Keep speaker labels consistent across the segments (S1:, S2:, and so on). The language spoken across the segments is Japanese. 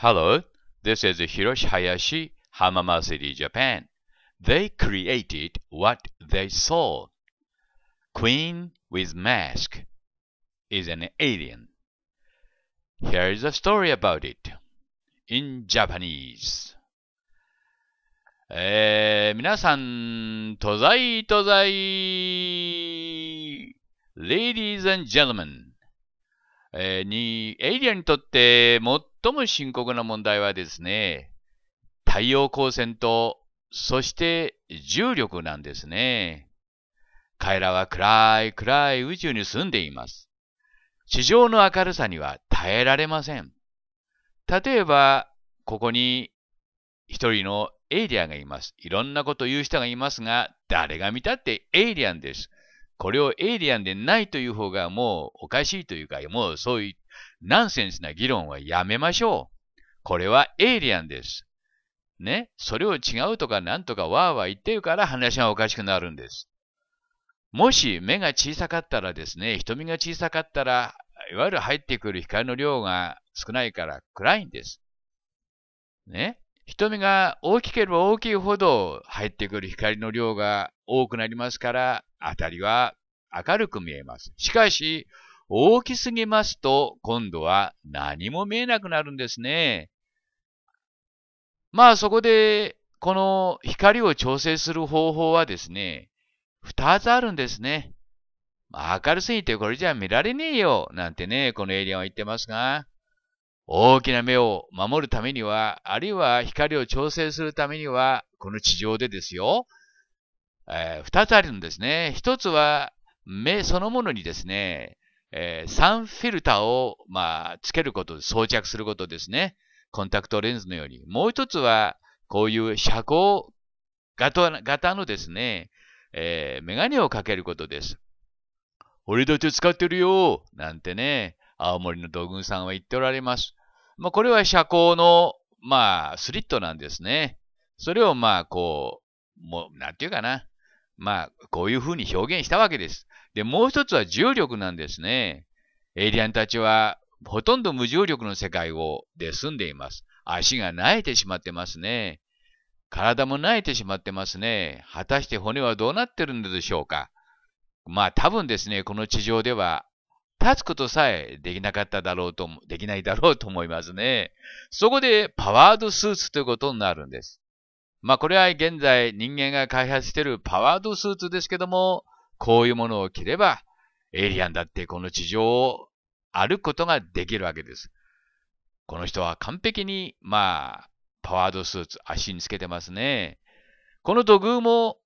S1: Hello, this is Hiroshi Hayashi, Hamama City, Japan. They created what they saw. Queen with mask is an alien. Here is a story about it in Japanese. えー、皆さん、とざいとざい eh, Ladies and gentlemen, えー、エイリアンにとって最も深刻な問題はですね、太陽光線と、そして重力なんですね。彼らは暗い暗い宇宙に住んでいます。地上の明るさには耐えられません。例えば、ここに一人のエイリアンがいます。いろんなことを言う人がいますが、誰が見たってエイリアンです。これをエイリアンでないという方がもうおかしいというか、もうそういうナンセンスな議論はやめましょう。これはエイリアンです。ね。それを違うとかなんとかわーわー言ってるから話がおかしくなるんです。もし目が小さかったらですね、瞳が小さかったら、いわゆる入ってくる光の量が少ないから暗いんです。ね。瞳が大きければ大きいほど入ってくる光の量が多くなりますから、あたりは明るく見えます。しかし、大きすぎますと、今度は何も見えなくなるんですね。まあそこで、この光を調整する方法はですね、二つあるんですね。まあ、明るすぎてこれじゃ見られねえよ、なんてね、このエイリアンは言ってますが、大きな目を守るためには、あるいは光を調整するためには、この地上でですよ、えー、つあるんですね。一つは目そのものにですね、えー、サンフィルターを、まあ、つけること、装着することですね。コンタクトレンズのように。もう一つは、こういう遮光型のですね、えー、メガネをかけることです。俺たち使ってるよなんてね、青森の土軍さんは言っておられます。まあ、これは車高の、まあ、スリットなんですね。それを、まあ、こう、もう、なんていうかな。まあ、こういうふうに表現したわけです。で、もう一つは重力なんですね。エイリアンたちは、ほとんど無重力の世界を、で住んでいます。足が萎えてしまってますね。体も萎えてしまってますね。果たして骨はどうなってるんでしょうか。まあ多分ですね、この地上では立つことさえできなかっただろうと、できないだろうと思いますね。そこでパワードスーツということになるんです。まあこれは現在人間が開発しているパワードスーツですけども、こういうものを着れば、エイリアンだってこの地上を歩くことができるわけです。この人は完璧に、まあ、パワードスーツ、足につけてますね。この土偶も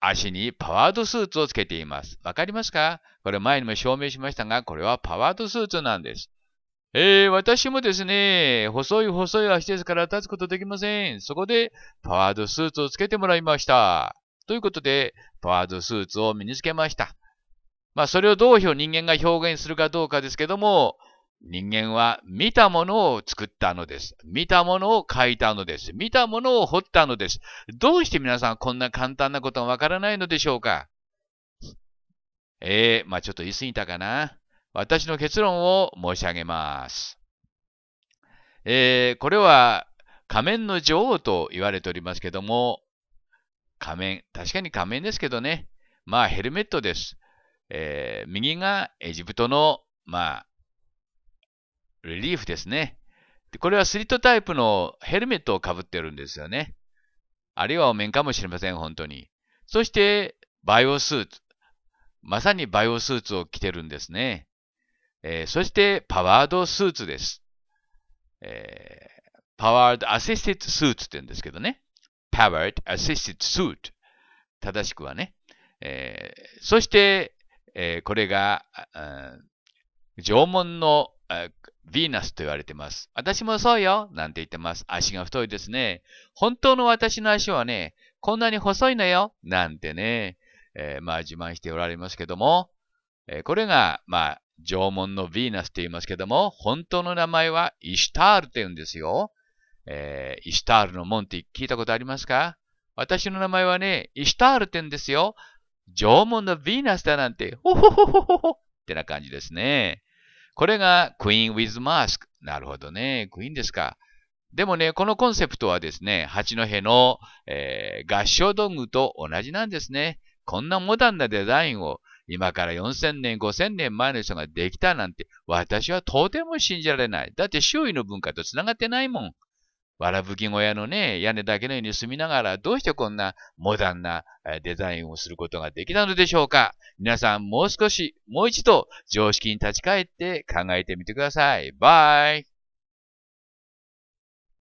S1: 足にパワードスーツをつけています。わかりますかこれ前にも証明しましたが、これはパワードスーツなんです。えー、私もですね、細い細い足ですから立つことできません。そこで、パワードスーツをつけてもらいました。ということで、パワードスーツを身につけました。まあ、それをどう人間が表現するかどうかですけども、人間は見たものを作ったのです。見たものを書いたのです。見たものを彫ったのです。どうして皆さんこんな簡単なことがわからないのでしょうかええー、まあちょっと言い過ぎたかな。私の結論を申し上げます。えー、これは仮面の女王と言われておりますけども、仮面、確かに仮面ですけどね。まあヘルメットです。えー、右がエジプトの、まあ、リーフですね。でこれはスリットタイプのヘルメットをかぶってるんですよね。あるいはお面かもしれません、本当に。そして、バイオスーツ。まさにバイオスーツを着てるんですね。えー、そして、パワードスーツです。えー、パワードアシスティッドスーツって言うんですけどね。パワードアシスティッドスーツ。正しくはね。えー、そして、えー、これが、うん、縄文の、ヴィーナスと言われてます。私もそうよなんて言ってます。足が太いですね。本当の私の足はね、こんなに細いのよなんてね、えー、まあ自慢しておられますけども、えー、これが、まあ、縄文のヴィーナスと言いますけども、本当の名前はイシュタールと言うんですよ。えー、イシュタールの門って聞いたことありますか私の名前はね、イシュタールって言うんですよ。縄文のヴィーナスだなんて、ほほほほほほってな感じですね。これが Queen with Mask。なるほどね。クイーンですか。でもね、このコンセプトはですね、八戸の、えー、合唱道具と同じなんですね。こんなモダンなデザインを今から4000年、5000年前の人ができたなんて、私はとても信じられない。だって周囲の文化と繋がってないもん。わらぶき小屋のね、屋根だけのように住みながら、どうしてこんなモダンなデザインをすることができたのでしょうか皆さんもう少し、もう一度常識に立ち返って考えてみてください。バイ